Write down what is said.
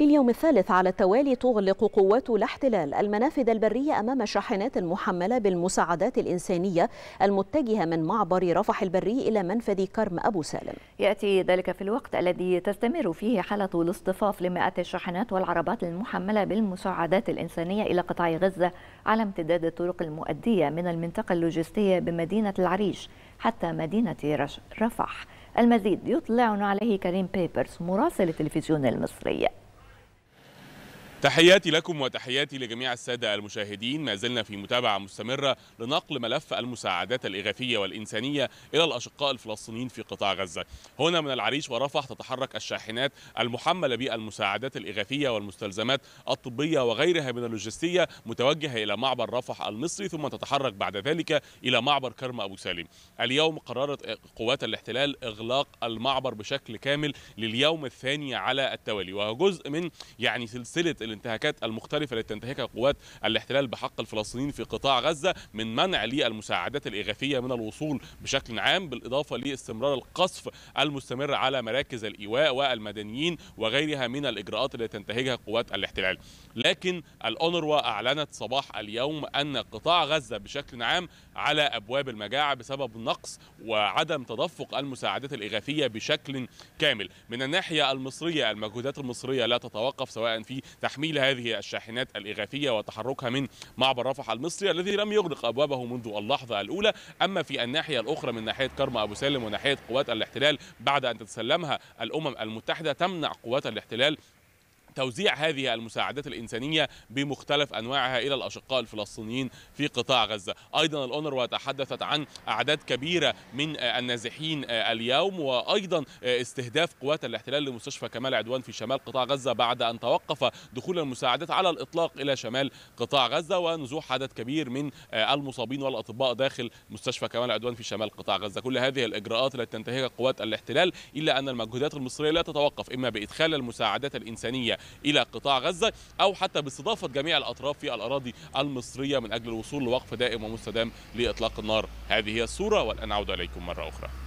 لليوم الثالث على التوالي تغلق قوات الاحتلال المنافذ البرية أمام شاحنات محملة بالمساعدات الإنسانية المتجهة من معبر رفح البري إلى منفذ كرم أبو سالم يأتي ذلك في الوقت الذي تستمر فيه حالة الاصطفاف لمئات الشاحنات والعربات المحملة بالمساعدات الإنسانية إلى قطاع غزة على امتداد الطرق المؤدية من المنطقة اللوجستية بمدينة العريش حتى مدينة رفح المزيد يطلعنا عليه كريم بيبرس مراسل التلفزيون المصري تحياتي لكم وتحياتي لجميع السادة المشاهدين ما زلنا في متابعة مستمرة لنقل ملف المساعدات الإغاثية والإنسانية إلى الأشقاء الفلسطينيين في قطاع غزة هنا من العريش ورفح تتحرك الشاحنات المحملة بالمساعدات الإغاثية والمستلزمات الطبية وغيرها من اللوجستية متوجهة إلى معبر رفح المصري ثم تتحرك بعد ذلك إلى معبر كرم أبو سالم اليوم قررت قوات الاحتلال إغلاق المعبر بشكل كامل لليوم الثاني على التوالي وهو جزء من يعني سلسلة الانتهاكات المختلفة التي تنتهكها قوات الاحتلال بحق الفلسطينيين في قطاع غزة من منع للمساعدات الإغاثية من الوصول بشكل عام بالإضافة لاستمرار القصف المستمر على مراكز الإيواء والمدنيين وغيرها من الإجراءات التي تنتهجها قوات الاحتلال لكن الأونروا أعلنت صباح اليوم أن قطاع غزة بشكل عام على أبواب المجاعة بسبب نقص وعدم تدفق المساعدات الإغاثية بشكل كامل من الناحية المصرية المجهودات المصرية لا تتوقف سواء في تحقيق تحميل هذه الشاحنات الإغاثية وتحركها من معبر رفح المصري الذي لم يغلق أبوابه منذ اللحظة الأولى أما في الناحية الأخرى من ناحية كرم أبو سالم وناحية قوات الاحتلال بعد أن تتسلمها الأمم المتحدة تمنع قوات الاحتلال توزيع هذه المساعدات الإنسانية بمختلف أنواعها إلى الأشقاء الفلسطينيين في قطاع غزة أيضا الأونروا تحدثت عن أعداد كبيرة من النازحين اليوم وأيضا استهداف قوات الاحتلال لمستشفى كمال عدوان في شمال قطاع غزة بعد أن توقف دخول المساعدات على الإطلاق إلى شمال قطاع غزة ونزوح عدد كبير من المصابين والأطباء داخل مستشفى كمال عدوان في شمال قطاع غزة كل هذه الإجراءات التي تنتهجها قوات الاحتلال إلا أن المجهودات المصرية لا تتوقف إما بإدخال المساعدات الإنسانية إلى قطاع غزة أو حتى باستضافة جميع الأطراف في الأراضي المصرية من أجل الوصول لوقف دائم ومستدام لإطلاق النار هذه هي الصورة والآن أعود إليكم مرة أخرى